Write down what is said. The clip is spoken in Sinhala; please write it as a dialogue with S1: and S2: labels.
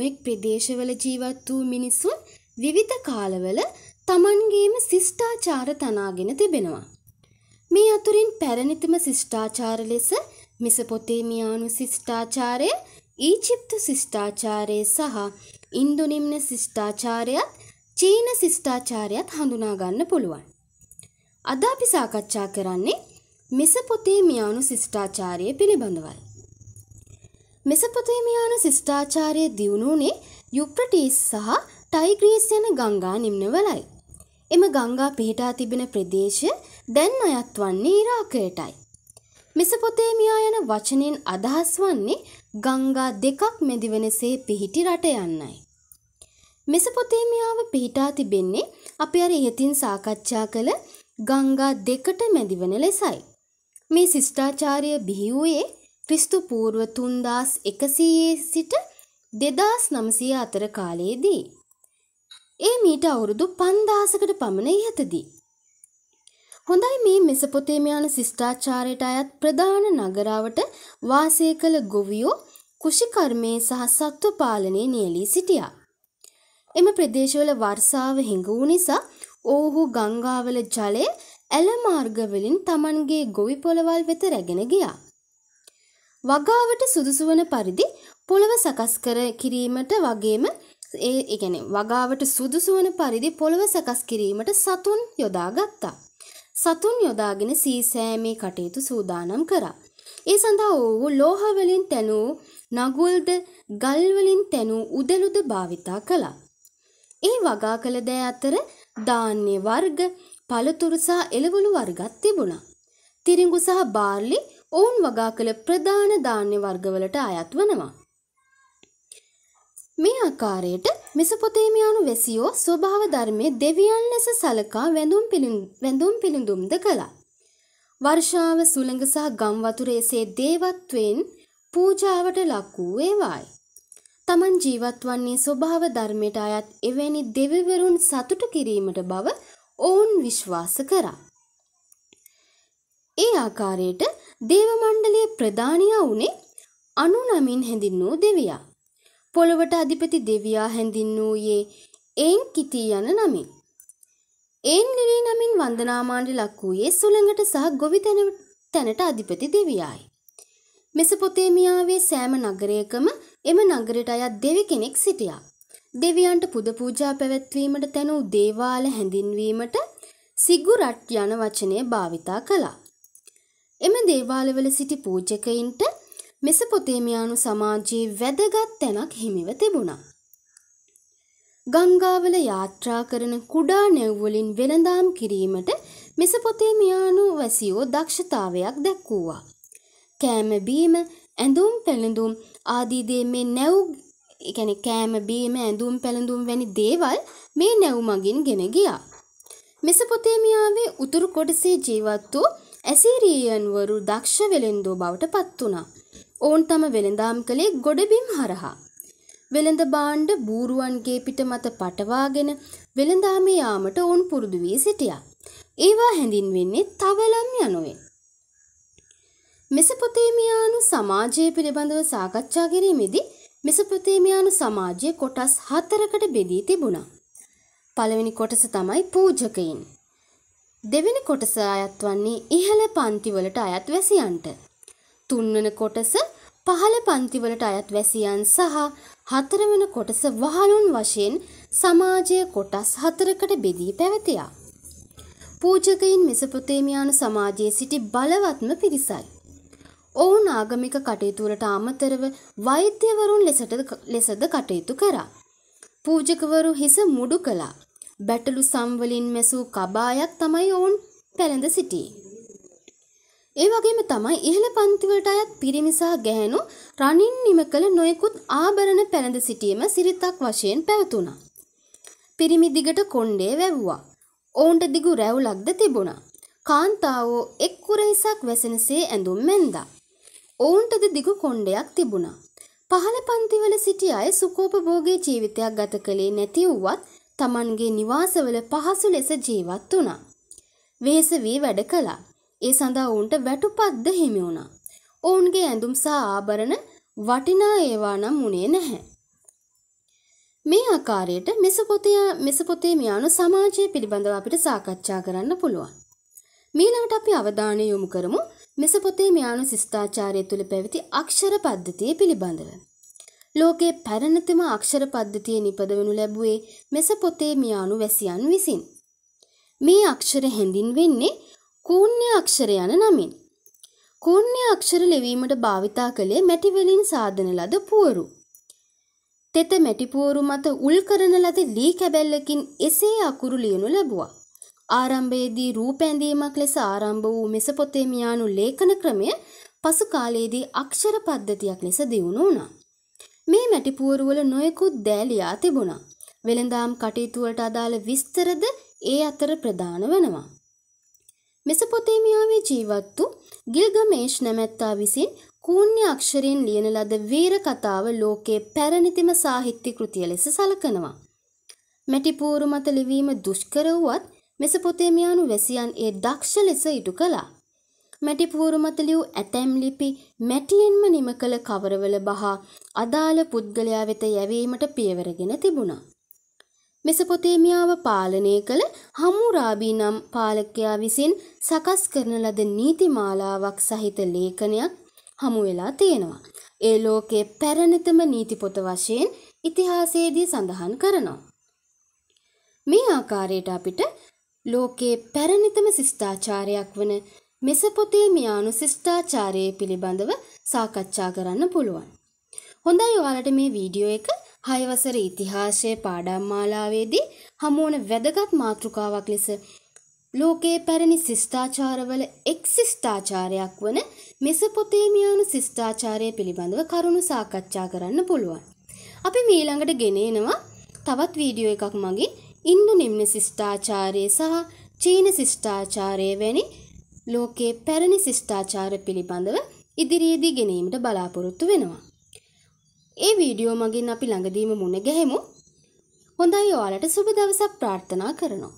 S1: නොයෙක් ප්‍රදේශවල ජීවත් වූ මිනිසුන් විවිධ කාලවල තමන්ගේම ශිෂ්ඨාචාර තනාගෙන තිබෙනවා. මේ අතුරින් පැරණිතම ශිෂ්ඨාචාර ලෙස මෙසපොතේමියානු ශිෂ්ඨාචාරය, ඊජිප්තු ශිෂ්ඨාචාරය සහ ඉන්දුනිම්න ශිෂ්ඨාචාරයත් චීන ශිෂ්ඨාචාරයත් හඳුනා ගන්න පුළුවන්. අද අපි සාකච්ඡා කරන්නේ මෙසපොතේමියානු ශිෂ්ඨාචාරය පිළිබඳවයි. මෙසපොතේමියානු ශිෂ්ඨාචාරය දියුණුනේ යුප්‍රටීස් සහ ටයිග්‍රීස් යන ගංගා නිම්නවලයි. එම ගංගා පිහිටා තිබෙන ප්‍රදේශය දැන් අයත් වන්නේ ඉරාකයටයි. මෙසපොතේමියා යන වචනයෙන් අදහස් වන්නේ ගංගා දෙකක් මැදිවෙනසේ පිහිටි රට යන්නයි. මෙසපොතේමියාව පිහිටා තිබෙන්නේ අපි අර ඉහතින් සාකච්ඡා කළ ගංගා දෙකට මැදිවන ලෙසයි. මේ ශිෂ්ඨාචාරය බිහි වූයේ ක්‍රිස්තු පූර්ව 3100 සිට 2900 අතර කාලයේදී ඒ මීට අවුරුදු 5000කට පමණ ඉහතදී හොඳයි මේ මෙසපොතේමයාන ශිෂ්ටාචාරයට අයත් ප්‍රධාන නගරාවට වාසය කළ ගොවියෝ කුෂිකර්මයේ සහ සත්ව පාලනයේ නියලී සිටියා. එම ප්‍රදේශවල වර්ෂාව හිඟ වූ නිසා ඔවුහු ගංගාවල ජලය ඇල මාර්ගවලින් Tamanගේ ගොවි පොළවල් වෙත රැගෙන ගියා. වගාවට සුදුසු වන පරිදි පොළව සකස් කර කිරීමට වගේම ඒ ඉගැනේ වගාවට සුදුසු වන පරිදි පොළව සකස් කිරීමට සතුන් යොදාගත්තා. සතුන් යොදාගෙන සීසෑමේ කටයුතු සූදානම් කරා. ඒ සඳහා ඔවු ලෝහවලින් තැනූ නගුල්ද ගල්වලින් තැනූ උදළුද භාවිතා කළා. ඒ වගා කළ දෑ අතර ධාන්‍ය වර්ග පළතුරු සහ එළවලු වර්ගත් තිබුණා. තිරිඟු සහ බාර්ලි ඔවුන් වගා කළ ප්‍රධාන ධාන්‍ය වර්ගවලට අයත් වනවා. මේ ආකාරයට මෙසපොතේමියානු වැසියෝ ස්වභාව ධර්මයේ දෙවියන් ලෙස සලකා වැඳුම් පිළිඳුම්ද කළා. වර්ෂාව සුළඟ සහ ගම් වතුරේසේ දේවත්වෙන් පූජාවට ලක් වූ ඒවායි. තමන් ජීවත් වන්නේ ස්වභාව ධර්මයට අයත් එවැනි දෙවිවරුන් සතුට කිරීමට බව ඔවුන් විශ්වාස කරා. ඒ ආකාරයට දේව මණ්ඩලයේ ප්‍රධානියා වුණේ අනු නමින් හැඳින්වූ දෙවියා. පොළොවට අධිපති දෙවියා හැඳින්වූයේ එයින් කිතී යන නමින්. එයින් නිරී නමින් වන්දනාමාන්ට ලක් වූයේ සුළඟට සහ ගොවි තැනට අධිපති දෙවියායි. මෙසපොතේමියාවේ සෑම නගරයකම එම නගරයට අයත් දෙවි කෙනෙක් සිටියා. දෙවියන්ට පුද පූජා පැවැත්වීමට තැනූ දේවාල හැඳින්වීමට සිගුරට් යන වචනය භාවිතා කළා. එම දේවාලවල සිටි පූජකයින්ට මෙසපොතේමියානු සමාජයේ වැදගත් තැනක් හිමිව තිබුණා. ගංගාවල යාත්‍රා කරන කුඩා නැව්වලින් වෙළඳාම් කිරීමට මෙසපොතේමියානු වැසියෝ දක්ෂතාවයක් දැක්වූවා. කෑම බීම, ඇඳුම් පැළඳුම් ආදී දේ මේ නැව් කියන්නේ කෑම බීම, ඇඳුම් පැළඳුම් වැනි දේවල් මේ නැව් මගින් ගෙන ගියා. මෙසපොතේමියාවේ උතුරු කොටසේ ජීවත් වූ ඇසීරීයන්වරු දක්ෂ වෙළෙන්දෝ බවට පත් වුණා. ඔවුන් තම වෙළඳාම් කළේ ගොඩබිම් හරහා. වෙළඳ භාණ්ඩ බූරුවන්ගේ පිටමත පටවාගෙන වෙළඳාමේ යාමට ඔවුන් පුරුදු වී සිටියා. ඒවා හැඳින්වෙන්නේ තවලම් යනුවෙන්. මෙසපොතේමියානු සමාජය පිළිබඳව සාකච්ඡා කිරීමේදී මෙසපොතේමියානු සමාජය කොටස් හතරකට බෙදී තිබුණා. පළවෙනි කොටස තමයි පූජකයින්. දෙවෙනි කොටස අයත් වන්නේ ඉහළ පන්තිවලට අයත් වැසියන්ට. තුන්වන කොටස පහළ පන්තිවලට අයත් වැසියන් සහ හතරවන කොටස වහලුන් වශයෙන් සමාජය කොටස් හතරකට බෙදී පැවතියා. පූජකයින් මෙසපොතේමියානු සමාජයේ සිටි බලවත්ම පිරිසයි. ඔවුන් ආගමික කටයුතුවලට අමතරව වෛද්‍යවරුන් ලෙසට ලෙසද කටයුතු කරා. පූජකවරු හිස මුඩු කළා. බැටළු සම්වලින් මැසූ කබායක් තමයි ඔවුන් පැළඳ සිටියේ. ඒ වගේම තමයි ඉහළ පන්තිවලට අයත් පිරිමි සහ ගැහැණු රණින් නිම කළ නොයෙකුත් ආභරණ පැළඳ සිටීම සිරිතක් වශයෙන් පැවතුණා. පිරිමි දිගට කොණ්ඩේ වැව්වා. ඔවුන්ට දිගු රැවුලක්ද තිබුණා. කාන්තාවෝ එක් කුරහිසක් වැසෙනසේ ඇඳුම් මැන්දා. ඔවුන්ටද දිගු කොණ්ඩයක් තිබුණා. පහළ පන්තිවල සිටි අය සුකෝපභෝගී ජීවිතයක් ගත කළේ නැති වුවත් තමන්ගේ නිවාසවල පහසු ලෙස ජීවත් වුණා. වෙහෙස වී වැඩ කළා. ඒ සඳහා ඔවුන්ට වැටුපත්ද හිමි වුණා. ඔවුන්ගේ ඇඳුම් සහ ආභරණ වටිනා ඒවා නම් උනේ නැහැ. මේ ආකාරයට මෙසපොතේ මෙසපොතේමියානු සමාජය පිළිබඳව අපිට සාකච්ඡා කරන්න පුළුවන්. මීළඟට අපි අවධානය යොමු කරමු මෙසපොතේමියානු ශිෂ්ටාචාරය තුළ පැවති අක්ෂර පද්ධතිය පිළිබඳව. ලෝකයේ පැරණිතම අක්ෂර පද්ධතිය නිපදවනු ලැබුවේ මෙසපොතේමියානු වැසියන් විසින්. මේ අක්ෂර හැඳින්වෙන්නේ කූර්ණ්‍ය අක්ෂර යන නමින්. කූර්ණ්‍ය අක්ෂර ලෙවීමට භාවිතා කළේ මැටිවලින් සාදන ලද පුවරු. තෙත මැටිපුවරු මත උල් කරන ලද ලී කැබැල්ලකින් එසේ අකුරු ලියනු ලැබුවා. ආරම්භයේදී රූපැඳීමක් ලෙස ආරම්භ වූ මෙසපොතේමියානු ලේඛන ක්‍රමය පසු කාලයේදී අක්ෂර පද්ධතියක් ලෙස දියුණු වුණා. යටිපුවරුවල නොයෙකුත් දෑලියා තිබුණා. වෙළඳාම් කටයුතුවලට අදාළ විස්තරද ඒ අතර ප්‍රධාන වනවා. මෙසපොතේමියාවේ ජීවත් වූ ගිල්ගමේෂ් නැමැත්තා විසින් කූන්‍ය අක්ෂරයෙන් ලියන ලද වීර කතාව ලෝකයේ පැරණිතිම සාහිත්‍ය කෘතිය ලෙස සලකනවා. මැටිපූරු මත ලිවීම දුෂ්කර වුවත් මෙසපොතේමියානු වැසියන් ඒ දක්ෂ ලෙස ඉටු කළා. මැටි පූරුමත ලියූ ඇතැම් ලිපි මැටියෙන්ම නිම කළ කවරවල බහා අදාළ පුද්ගලයා වෙත යැවීමට පියවරගෙන තිබුණා. මෙසපොතේමියාව පාලනය කළ හමුරාබී නම් පාලකයා විසින් සකස් කරන ලද නීතිමාලාවක් සහිත ලේඛනයක් හමු වෙලා තියෙනවා. ඒ ලෝකයේ පැරණිතම නීති පොත වශයෙන් ඉතිහාසයේදී සඳහන් කරනවා. මේ ආකාරයට අපිට ලෝකයේ පැරණිතම ශිෂ්ටාචාරයක් වන මෙසපොතේමියානු ශිෂ්ටාචාරයේ පිළිබඳව සාකච්ඡා කරන්න පුළුවන්. හොඳයි ඔයාලට මේ වීඩියෝ එක හයවසර ඉතිහාසයේ පාඩම් මාලාවේදී හමුවන වැදගත් මාතෘකාවක් ලෙස ලෝකයේ පැරණි ශිෂ්ටාචාරවල එක් ශිෂ්ටාචාරයක් වන මෙසපොතේමියානු ශිෂ්ටාචාරය පිළිබඳව කරුණු සාකච්ඡා කරන්න පුළුවන්. අපි මීළඟට ගෙනේනවා තවත් වීඩියෝ එකක් මගින් ඉන්දු නිම්න ශිෂ්ටාචාරය සහ චීන ශිෂ්ටාචාරය වැනි ලෝකයේ පැරණි ශිෂ්ටාචාර පිළිබඳව ඉදිරියේදී ගෙනීමට බලාපොරොත්තු වෙනවා. ඒ වීඩියෝ මගින් අපි ළඟදීම මුණ ගැහෙමු. හොඳයි ඔයාලට සුබ දවසක් ප්‍රාර්ථනා කරනවා.